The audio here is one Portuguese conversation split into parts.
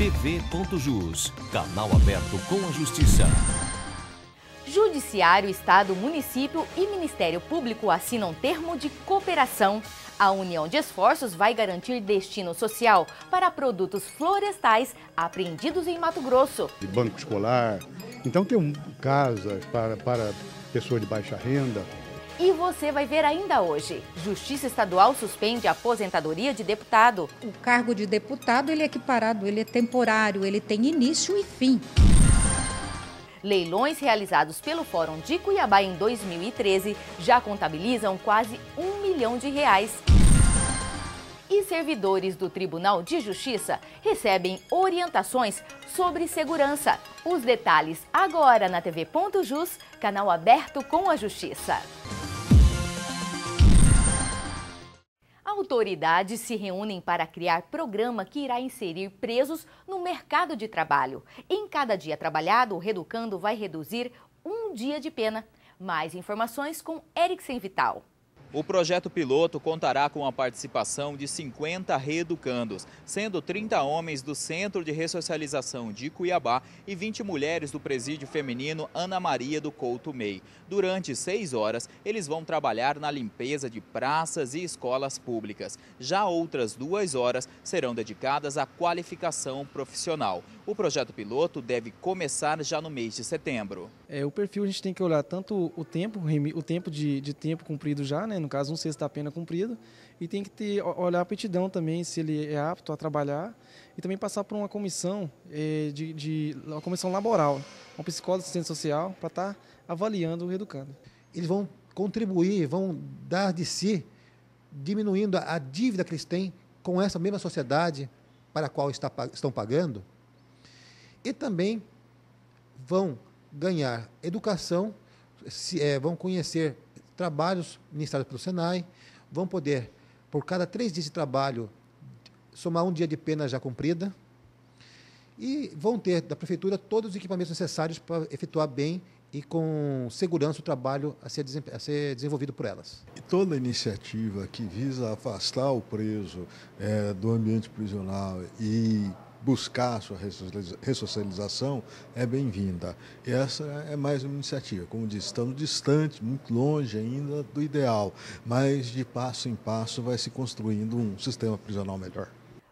TV.jus, canal aberto com a justiça. Judiciário, Estado, Município e Ministério Público assinam termo de cooperação. A união de esforços vai garantir destino social para produtos florestais apreendidos em Mato Grosso. De banco escolar, então tem um, casas para, para pessoa de baixa renda, e você vai ver ainda hoje. Justiça Estadual suspende a aposentadoria de deputado. O cargo de deputado ele é equiparado, ele é temporário, ele tem início e fim. Leilões realizados pelo Fórum de Cuiabá em 2013 já contabilizam quase um milhão de reais. E servidores do Tribunal de Justiça recebem orientações sobre segurança. Os detalhes agora na TV Ponto canal aberto com a Justiça. Autoridades se reúnem para criar programa que irá inserir presos no mercado de trabalho. Em cada dia trabalhado, o Reducando vai reduzir um dia de pena. Mais informações com Erickson Vital. O projeto piloto contará com a participação de 50 reeducandos, sendo 30 homens do Centro de Ressocialização de Cuiabá e 20 mulheres do presídio feminino Ana Maria do Couto Mei. Durante seis horas, eles vão trabalhar na limpeza de praças e escolas públicas. Já outras duas horas serão dedicadas à qualificação profissional. O projeto piloto deve começar já no mês de setembro. É, o perfil a gente tem que olhar tanto o tempo, o tempo de, de tempo cumprido já, né? no caso um sexto da pena cumprido, e tem que ter, olhar a aptidão também, se ele é apto a trabalhar, e também passar por uma comissão, é, de, de, uma comissão laboral, um psicólogo assistente social, para estar tá avaliando o educando. Eles vão contribuir, vão dar de si, diminuindo a, a dívida que eles têm com essa mesma sociedade para a qual está, estão pagando, e também vão ganhar educação, se, é, vão conhecer trabalhos ministrados pelo Senai, vão poder, por cada três dias de trabalho, somar um dia de pena já cumprida e vão ter da prefeitura todos os equipamentos necessários para efetuar bem e com segurança o trabalho a ser, a ser desenvolvido por elas. E toda iniciativa que visa afastar o preso é, do ambiente prisional e buscar a sua ressocialização é bem-vinda. Essa é mais uma iniciativa. Como disse, estamos distantes, muito longe ainda do ideal, mas de passo em passo vai se construindo um sistema prisional melhor.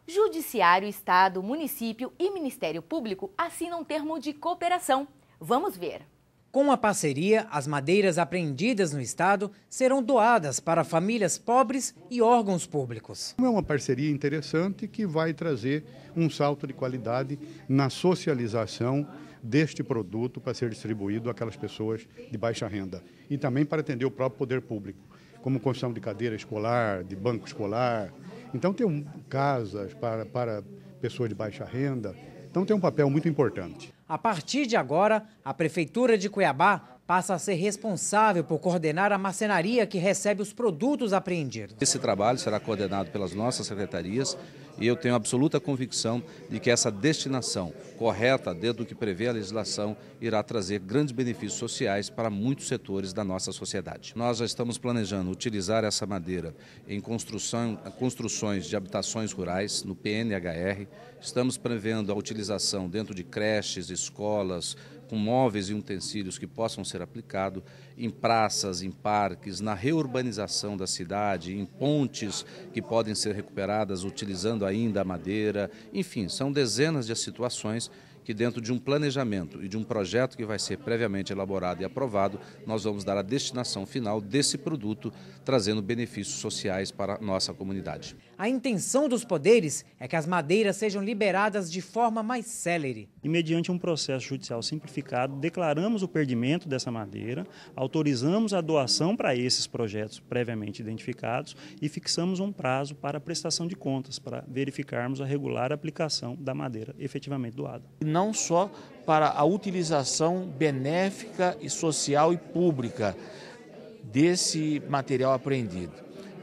Judiciário, Estado, município e Ministério Público assinam termo de cooperação. Vamos ver. Com a parceria, as madeiras apreendidas no Estado serão doadas para famílias pobres e órgãos públicos. É uma parceria interessante que vai trazer um salto de qualidade na socialização deste produto para ser distribuído àquelas pessoas de baixa renda e também para atender o próprio poder público, como construção de cadeira escolar, de banco escolar. Então, tem um, casas para, para pessoas de baixa renda. Então, tem um papel muito importante. A partir de agora, a Prefeitura de Cuiabá passa a ser responsável por coordenar a marcenaria que recebe os produtos apreendidos. Esse trabalho será coordenado pelas nossas secretarias e eu tenho absoluta convicção de que essa destinação correta, dentro do que prevê a legislação, irá trazer grandes benefícios sociais para muitos setores da nossa sociedade. Nós já estamos planejando utilizar essa madeira em construção, construções de habitações rurais, no PNHR, estamos prevendo a utilização dentro de creches, escolas, com móveis e utensílios que possam ser aplicados em praças, em parques, na reurbanização da cidade, em pontes que podem ser recuperadas utilizando ainda a madeira. Enfim, são dezenas de situações que dentro de um planejamento e de um projeto que vai ser previamente elaborado e aprovado, nós vamos dar a destinação final desse produto, trazendo benefícios sociais para a nossa comunidade. A intenção dos poderes é que as madeiras sejam liberadas de forma mais célere. E mediante um processo judicial simplificado, declaramos o perdimento dessa madeira, autorizamos a doação para esses projetos previamente identificados e fixamos um prazo para prestação de contas, para verificarmos a regular aplicação da madeira efetivamente doada não só para a utilização benéfica e social e pública desse material aprendido,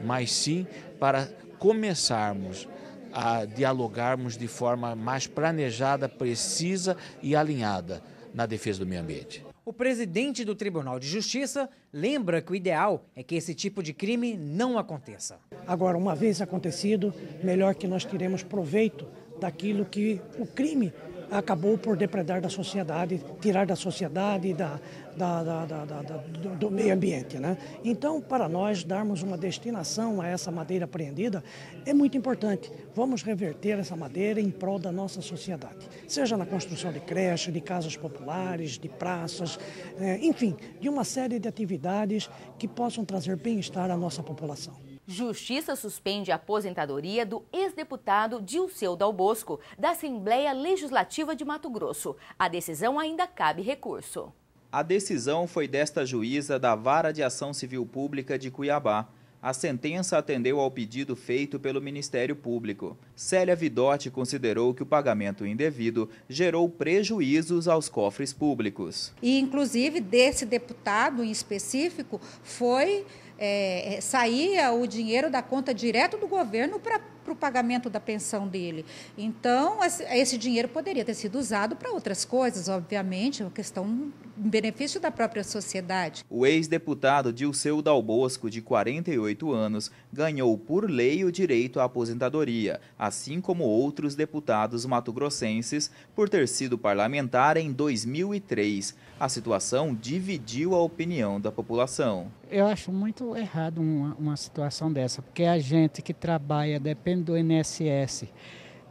mas sim para começarmos a dialogarmos de forma mais planejada, precisa e alinhada na defesa do meio ambiente. O presidente do Tribunal de Justiça lembra que o ideal é que esse tipo de crime não aconteça. Agora, uma vez acontecido, melhor que nós tiremos proveito daquilo que o crime acabou por depredar da sociedade, tirar da sociedade, da, da, da, da do, do, meio ambiente. Né? Então, para nós darmos uma destinação a essa madeira apreendida é muito importante. Vamos reverter essa madeira em prol da nossa sociedade, seja na construção de creches, de casas populares, de praças, eh, enfim, de uma série de atividades que possam trazer bem-estar à nossa população. Justiça suspende a aposentadoria do ex-deputado Dilceu Dal Bosco, da Assembleia Legislativa de Mato Grosso. A decisão ainda cabe recurso. A decisão foi desta juíza da Vara de Ação Civil Pública de Cuiabá. A sentença atendeu ao pedido feito pelo Ministério Público. Célia Vidotti considerou que o pagamento indevido gerou prejuízos aos cofres públicos. E, inclusive, desse deputado em específico, foi é, é, saía o dinheiro da conta direto do governo para para o pagamento da pensão dele. Então, esse dinheiro poderia ter sido usado para outras coisas, obviamente, é uma questão em benefício da própria sociedade. O ex-deputado Dilceu Dalbosco, de 48 anos, ganhou por lei o direito à aposentadoria, assim como outros deputados matogrossenses, por ter sido parlamentar em 2003. A situação dividiu a opinião da população. Eu acho muito errado uma, uma situação dessa, porque a gente que trabalha depende do INSS.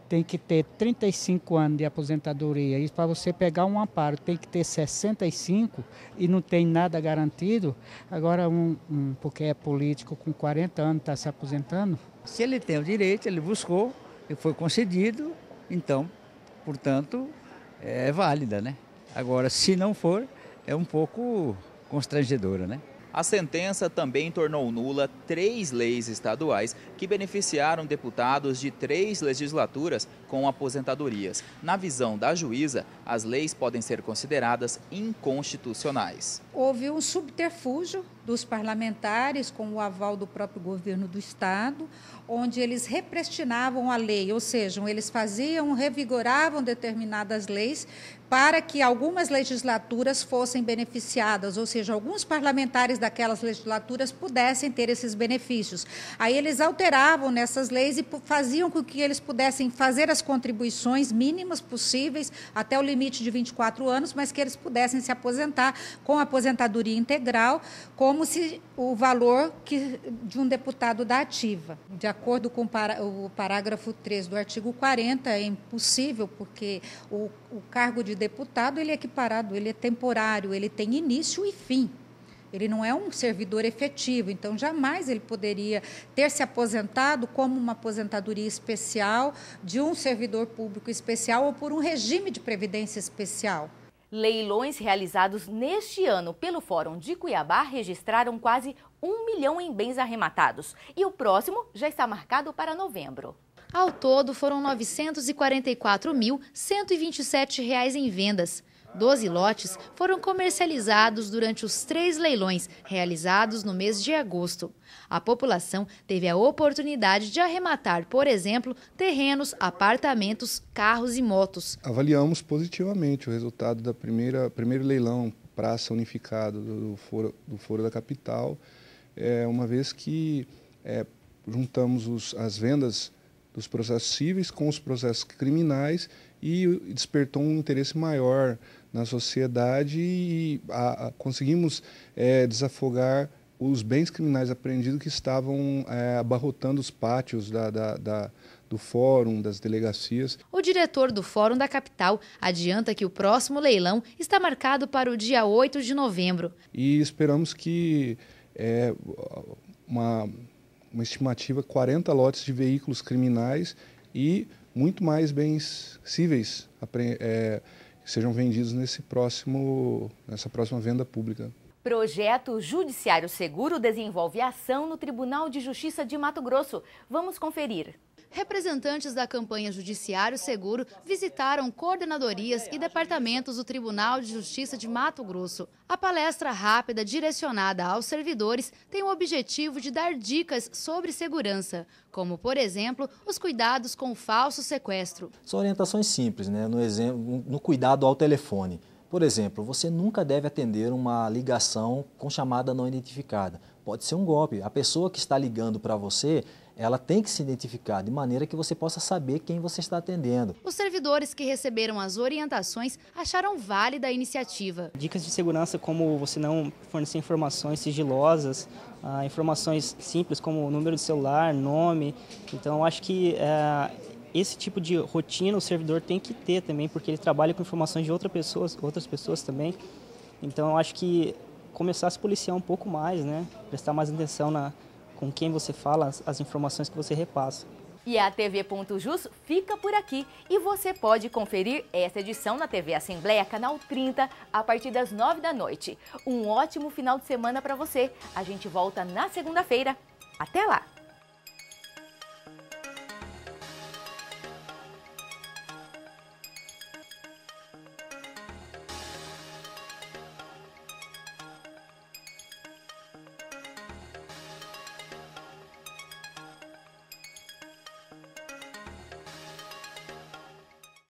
Tem que ter 35 anos de aposentadoria. E para você pegar um amparo, tem que ter 65 e não tem nada garantido. Agora, um, um porque é político com 40 anos está se aposentando. Se ele tem o direito, ele buscou, e foi concedido, então, portanto, é válida, né? Agora, se não for, é um pouco constrangedora, né? A sentença também tornou nula três leis estaduais que beneficiaram deputados de três legislaturas com aposentadorias. Na visão da juíza, as leis podem ser consideradas inconstitucionais. Houve um subterfúgio dos parlamentares com o aval do próprio governo do estado, onde eles repristinavam a lei, ou seja, eles faziam, revigoravam determinadas leis para que algumas legislaturas fossem beneficiadas, ou seja, alguns parlamentares daquelas legislaturas pudessem ter esses benefícios. Aí eles alteravam nessas leis e faziam com que eles pudessem fazer as as contribuições mínimas possíveis até o limite de 24 anos, mas que eles pudessem se aposentar com aposentadoria integral, como se o valor que, de um deputado da ativa. De acordo com o parágrafo 3 do artigo 40, é impossível, porque o, o cargo de deputado ele é equiparado, ele é temporário, ele tem início e fim. Ele não é um servidor efetivo, então jamais ele poderia ter se aposentado como uma aposentadoria especial de um servidor público especial ou por um regime de previdência especial. Leilões realizados neste ano pelo Fórum de Cuiabá registraram quase um milhão em bens arrematados e o próximo já está marcado para novembro. Ao todo, foram R$ 944.127 em vendas. Doze lotes foram comercializados durante os três leilões realizados no mês de agosto. A população teve a oportunidade de arrematar, por exemplo, terrenos, apartamentos, carros e motos. Avaliamos positivamente o resultado da primeira primeiro leilão Praça Unificada do Foro, do Foro da Capital, é, uma vez que é, juntamos os, as vendas dos processos cíveis com os processos criminais e despertou um interesse maior na sociedade e a, a, conseguimos é, desafogar os bens criminais apreendidos que estavam é, abarrotando os pátios da, da, da do fórum, das delegacias. O diretor do Fórum da Capital adianta que o próximo leilão está marcado para o dia 8 de novembro. E esperamos que é, uma, uma estimativa 40 lotes de veículos criminais e muito mais bens cíveis é, sejam vendidos nesse próximo, nessa próxima venda pública. Projeto Judiciário Seguro desenvolve ação no Tribunal de Justiça de Mato Grosso. Vamos conferir representantes da campanha Judiciário Seguro visitaram coordenadorias e departamentos do Tribunal de Justiça de Mato Grosso. A palestra rápida direcionada aos servidores tem o objetivo de dar dicas sobre segurança, como, por exemplo, os cuidados com o falso sequestro. São orientações simples, né? no, exemplo, no cuidado ao telefone. Por exemplo, você nunca deve atender uma ligação com chamada não identificada. Pode ser um golpe. A pessoa que está ligando para você, ela tem que se identificar de maneira que você possa saber quem você está atendendo. Os servidores que receberam as orientações acharam válida a iniciativa. Dicas de segurança como você não fornecer informações sigilosas, ah, informações simples como número de celular, nome. Então acho que é, esse tipo de rotina o servidor tem que ter também, porque ele trabalha com informações de outras pessoas, outras pessoas também. Então acho que começar a se policiar um pouco mais, né? Prestar mais atenção na, com quem você fala, as, as informações que você repassa. E a TV Ponto fica por aqui e você pode conferir essa edição na TV Assembleia, canal 30, a partir das 9 da noite. Um ótimo final de semana para você. A gente volta na segunda-feira. Até lá!